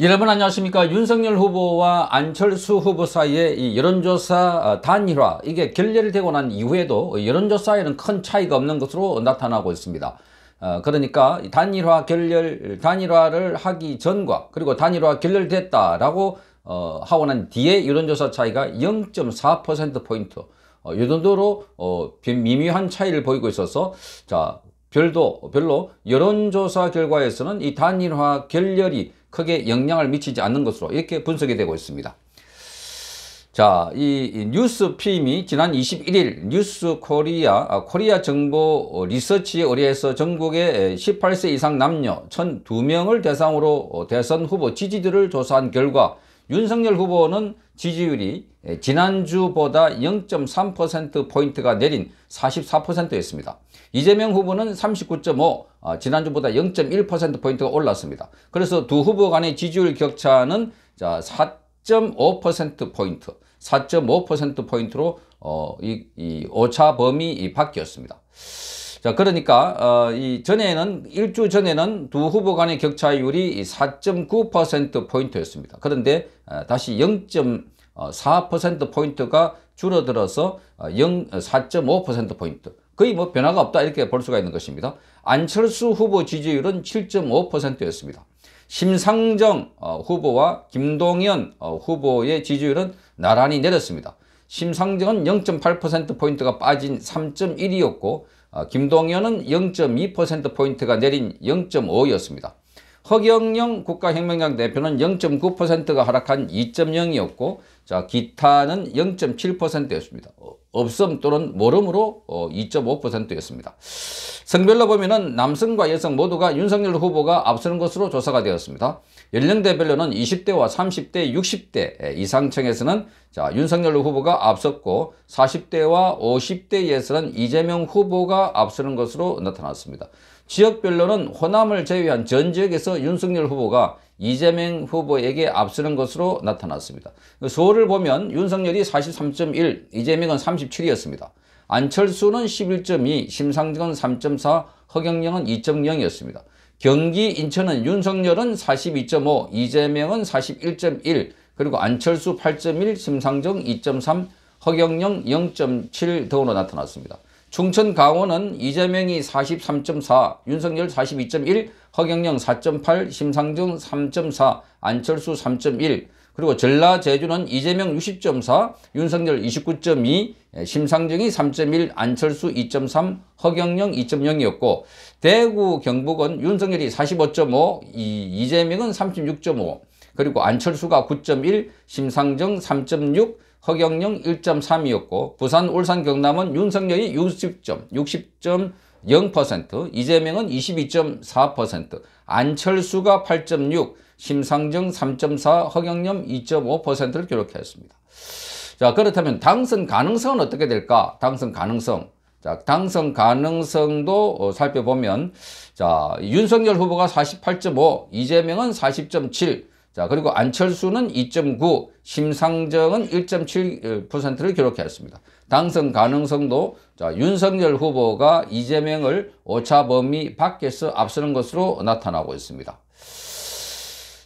여러분 안녕하십니까 윤석열 후보와 안철수 후보 사이에이 여론조사 어, 단일화 이게 결렬되고 난 이후에도 여론조사에는 큰 차이가 없는 것으로 나타나고 있습니다 어, 그러니까 단일화 결렬 단일화를 하기 전과 그리고 단일화 결렬됐다라고 어, 하고 난 뒤에 여론조사 차이가 0.4% 포인트 이 정도로 미묘한 차이를 보이고 있어서 자 별도, 별로 여론조사 결과에서는 이 단일화 결렬이 크게 영향을 미치지 않는 것으로 이렇게 분석이 되고 있습니다. 자, 이 뉴스핌이 지난 21일 뉴스 코리아, 아, 코리아 정보 리서치에 의뢰해서 전국의 18세 이상 남녀 1,002명을 대상으로 대선 후보 지지들을 조사한 결과 윤석열 후보는 지지율이 지난주보다 0.3%포인트가 내린 44%였습니다. 이재명 후보는 39.5, 아, 지난주보다 0.1%포인트가 올랐습니다. 그래서 두 후보 간의 지지율 격차는 4.5%포인트, 4.5%포인트로 어, 이, 오차 범위 바뀌었습니다. 자, 그러니까 어, 이 전에는 일주 전에는 두 후보 간의 격차율이 4.9% 포인트였습니다. 그런데 어, 다시 0.4% 포인트가 줄어들어서 4.5% 어, 포인트. 거의 뭐 변화가 없다 이렇게 볼 수가 있는 것입니다. 안철수 후보 지지율은 7.5%였습니다. 심상정 어, 후보와 김동연 어, 후보의 지지율은 나란히 내렸습니다. 심상정은 0.8%포인트가 빠진 3.1이었고 어, 김동연은 0.2%포인트가 내린 0.5였습니다. 허경영 국가혁명당 대표는 0.9%가 하락한 2.0이었고 자 기타는 0.7%였습니다. 어, 없음 또는 모름으로 2.5%였습니다. 어, 성별로 보면 은 남성과 여성 모두가 윤석열 후보가 앞서는 것으로 조사가 되었습니다. 연령대별로는 20대와 30대, 60대 이상층에서는 자 윤석열 후보가 앞섰고 40대와 50대에서는 이재명 후보가 앞서는 것으로 나타났습니다. 지역별로는 호남을 제외한 전 지역에서 윤석열 후보가 이재명 후보에게 앞서는 것으로 나타났습니다. 서울을 그 보면 윤석열이 43.1, 이재명은 37이었습니다. 안철수는 11.2, 심상정은 3.4, 허경영은 2.0이었습니다. 경기 인천은 윤석열은 42.5, 이재명은 41.1, 그리고 안철수 8.1, 심상정 2.3, 허경영 0.7 등으로 나타났습니다. 충천 강원은 이재명이 43.4, 윤석열 42.1, 허경영 4.8, 심상정 3.4, 안철수 3.1, 그리고 전라 제주는 이재명 60.4, 윤석열 29.2, 심상정이 3.1, 안철수 2.3, 허경영 2.0이었고 대구 경북은 윤석열이 45.5, 이재명은 36.5, 그리고 안철수가 9.1, 심상정 3.6, 허경영 1.3이었고 부산, 울산, 경남은 윤석열이 60점, 60점 0%, 이재명은 22.4%, 안철수가 8.6, 심상정 3.4, 허경영 2.5%를 기록했습니다. 자, 그렇다면 당선 가능성은 어떻게 될까? 당선 가능성. 자, 당선 가능성도 어, 살펴보면 자, 윤석열 후보가 48.5, 이재명은 40.7, 자, 그리고 안철수는 2.9, 심상정은 1.7%를 어, 기록했습니다. 당선 가능성도 자, 윤석열 후보가 이재명을 오차 범위 밖에서 앞서는 것으로 나타나고 있습니다.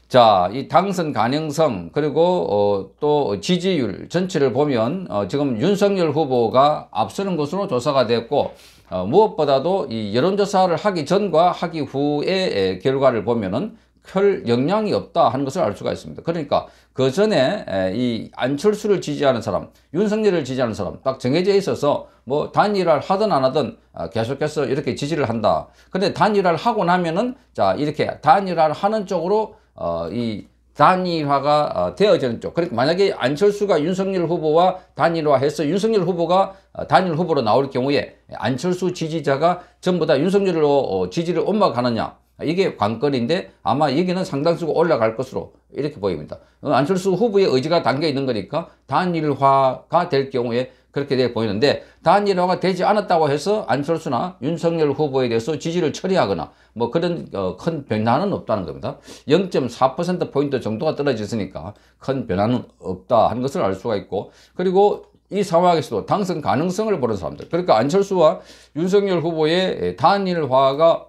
자, 이 당선 가능성 그리고 어, 또 지지율 전체를 보면 어, 지금 윤석열 후보가 앞서는 것으로 조사가 됐고 어, 무엇보다도 이 여론조사를 하기 전과 하기 후의 결과를 보면은 별 영향이 없다 하는 것을 알 수가 있습니다. 그러니까 그 전에 이 안철수를 지지하는 사람, 윤석열을 지지하는 사람 딱 정해져 있어서 뭐 단일화를 하든 안 하든 아, 계속해서 이렇게 지지를 한다. 근데 단일화를 하고 나면은 자 이렇게 단일화를 하는 쪽으로 어 이 단일화가 어, 되어지는 쪽. 그러니까 만약에 안철수가 윤석열 후보와 단일화해서 윤석열 후보가 어, 단일 후보로 나올 경우에 안철수 지지자가 전부 다 윤석열로 어, 지지를 옮아가느냐 아, 이게 관건인데 아마 여기는 상당수 올라갈 것으로 이렇게 보입니다. 어, 안철수 후보의 의지가 담겨 있는 거니까 단일화가 될 경우에 그렇게 돼 보이는데 단일화가 되지 않았다고 해서 안철수나 윤석열 후보에 대해서 지지를 처리하거나 뭐 그런 어, 큰 변화는 없다는 겁니다. 0.4%포인트 정도가 떨어졌으니까 큰 변화는 없다 하는 것을 알 수가 있고 그리고 이 상황에서도 당선 가능성을 보는 사람들 그러니까 안철수와 윤석열 후보의 단일화가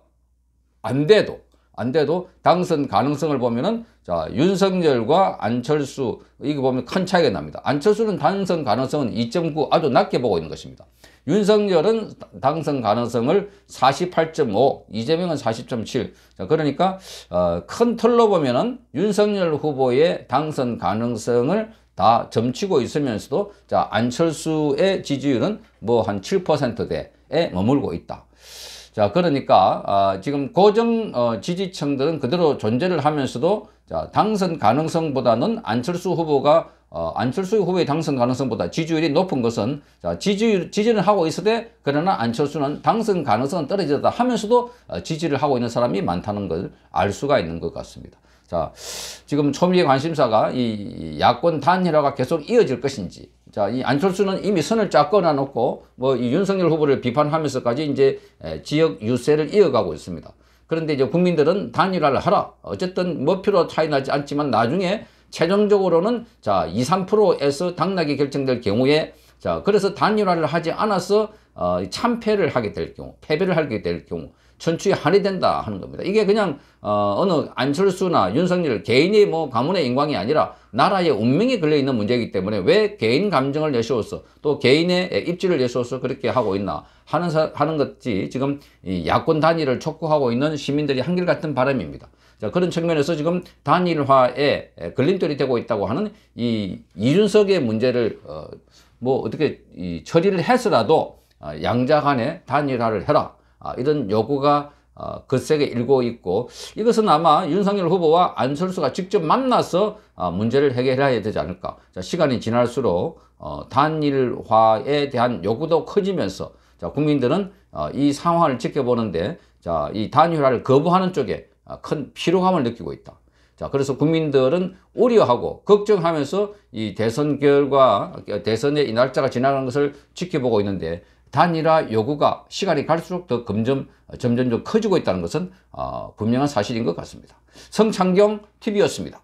안 돼도 안 돼도 당선 가능성을 보면은 자 윤석열과 안철수 이거 보면 큰 차이가 납니다. 안철수는 당선 가능성은 2.9 아주 낮게 보고 있는 것입니다. 윤석열은 당선 가능성을 48.5, 이재명은 40.7. 그러니까 어, 큰 틀로 보면은 윤석열 후보의 당선 가능성을 다 점치고 있으면서도 자 안철수의 지지율은 뭐 한 7%대에 머물고 있다. 자 그러니까 아, 지금 고정 어, 지지층들은 그대로 존재를 하면서도 자, 당선 가능성보다는 안철수 후보가 어, 안철수 후보의 당선 가능성보다 지지율이 높은 것은 자, 지지율, 지지는 하고 있으되 그러나 안철수는 당선 가능성은 떨어지다 하면서도 어, 지지를 하고 있는 사람이 많다는 걸 알 수가 있는 것 같습니다. 자, 지금 초미의 관심사가 이 야권 단일화가 계속 이어질 것인지 자, 이 안철수는 이미 선을 짝 끊어놓고 뭐 이 윤석열 후보를 비판하면서까지 이제 지역 유세를 이어가고 있습니다. 그런데 이제 국민들은 단일화를 하라. 어쨌든 뭐 표로 차이 나지 않지만 나중에 최종적으로는 자, 2, 3%에서 당락이 결정될 경우에 자, 그래서 단일화를 하지 않아서 어, 참패를 하게 될 경우, 패배를 하게 될 경우 천추에 한이 된다 하는 겁니다. 이게 그냥 어, 어느 안철수나 윤석열 개인이 뭐 가문의 인광이 아니라 나라의 운명이 걸려 있는 문제이기 때문에 왜 개인 감정을 내세워서 또 개인의 입지를 내세워서 그렇게 하고 있나 하는 사, 하는 것지 지금 이 야권 단일을 촉구하고 있는 시민들이 한결같은 바람입니다. 자, 그런 측면에서 지금 단일화에 걸림돌이 되고 있다고 하는 이 이준석의 문제를 어, 뭐 어떻게 이 처리를 해서라도 어, 양자 간의 단일화를 해라 아, 이런 요구가 어, 글세게 일고 있고 이것은 아마 윤석열 후보와 안철수가 직접 만나서 어, 문제를 해결해야 되지 않을까 자, 시간이 지날수록 어, 단일화에 대한 요구도 커지면서 자, 국민들은 어, 이 상황을 지켜보는데 자, 이 단일화를 거부하는 쪽에 어, 큰 피로감을 느끼고 있다 자, 그래서 국민들은 우려하고 걱정하면서 이 대선 결과, 어, 대선의 이 날짜가 지나간 것을 지켜보고 있는데 단일화 요구가 시간이 갈수록 더 점점, 점점 커지고 있다는 것은 어, 분명한 사실인 것 같습니다. 성창경 TV였습니다.